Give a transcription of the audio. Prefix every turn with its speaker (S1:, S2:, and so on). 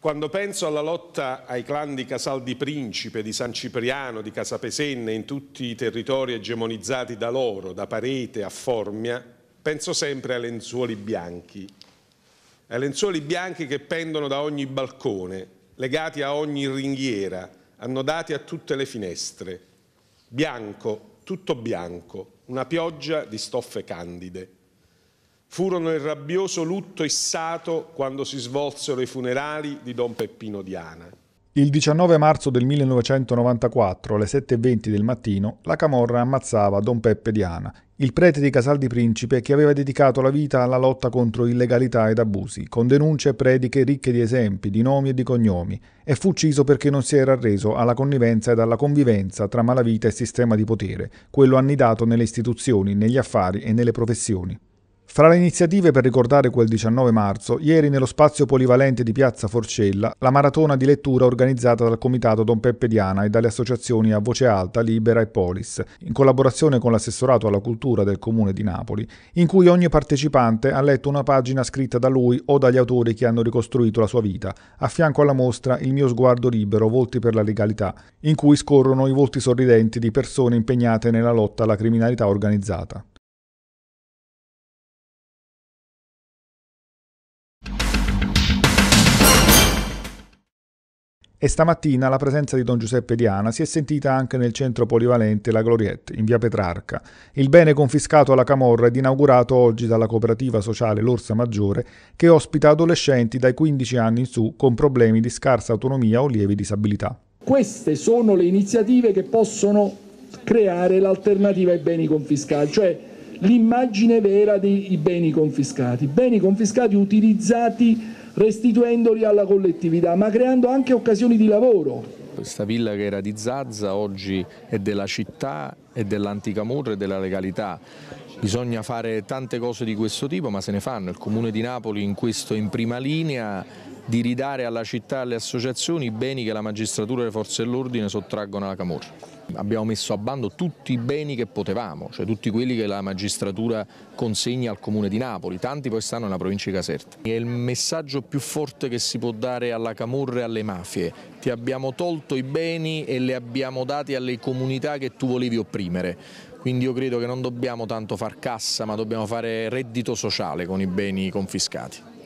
S1: Quando penso alla lotta ai clan di Casal di Principe, di San Cipriano, di Casapesenne in tutti i territori egemonizzati da loro, da Parete a Formia, penso sempre ai lenzuoli bianchi. Ai lenzuoli bianchi che pendono da ogni balcone, legati a ogni ringhiera, annodati a tutte le finestre. Bianco, tutto bianco, una pioggia di stoffe candide. Furono il rabbioso lutto issato quando si svolsero i funerali di Don Peppino Diana.
S2: Il 19 marzo del 1994, alle 7.20 del mattino, la Camorra ammazzava Don Peppe Diana, il prete di Casal di Principe che aveva dedicato la vita alla lotta contro illegalità ed abusi, con denunce e prediche ricche di esempi, di nomi e di cognomi, e fu ucciso perché non si era arreso alla connivenza ed alla convivenza tra malavita e sistema di potere, quello annidato nelle istituzioni, negli affari e nelle professioni. Fra le iniziative per ricordare quel 19 marzo, ieri nello spazio polivalente di Piazza Forcella, la maratona di lettura organizzata dal Comitato Don Peppe Diana e dalle associazioni A Voce Alta, Libera e Polis, in collaborazione con l'assessorato alla cultura del Comune di Napoli, in cui ogni partecipante ha letto una pagina scritta da lui o dagli autori che hanno ricostruito la sua vita, a fianco alla mostra Il mio sguardo libero, Volti per la legalità, in cui scorrono i volti sorridenti di persone impegnate nella lotta alla criminalità organizzata. E stamattina la presenza di Don Giuseppe Diana si è sentita anche nel centro polivalente La Gloriette, in via Petrarca. Il bene confiscato alla Camorra ed inaugurato oggi dalla cooperativa sociale L'Orsa Maggiore, che ospita adolescenti dai 15 anni in su con problemi di scarsa autonomia o lievi disabilità.
S3: Queste sono le iniziative che possono creare l'alternativa ai beni confiscati, cioè l'immagine vera dei beni confiscati, beni confiscati utilizzati restituendoli alla collettività, ma creando anche occasioni di lavoro.
S4: Questa villa che era di Zazza oggi è della città, e dell'antica murra e della legalità. Bisogna fare tante cose di questo tipo, ma se ne fanno. Il Comune di Napoli in questo è in prima linea, di ridare alla città e alle associazioni i beni che la magistratura e le forze dell'ordine sottraggono alla Camorra. Abbiamo messo a bando tutti i beni che potevamo, cioè tutti quelli che la magistratura consegna al comune di Napoli, tanti poi stanno nella provincia di Caserta. È il messaggio più forte che si può dare alla Camorra e alle mafie, ti abbiamo tolto i beni e li abbiamo dati alle comunità che tu volevi opprimere. Quindi io credo che non dobbiamo tanto far cassa ma dobbiamo fare reddito sociale con i beni confiscati.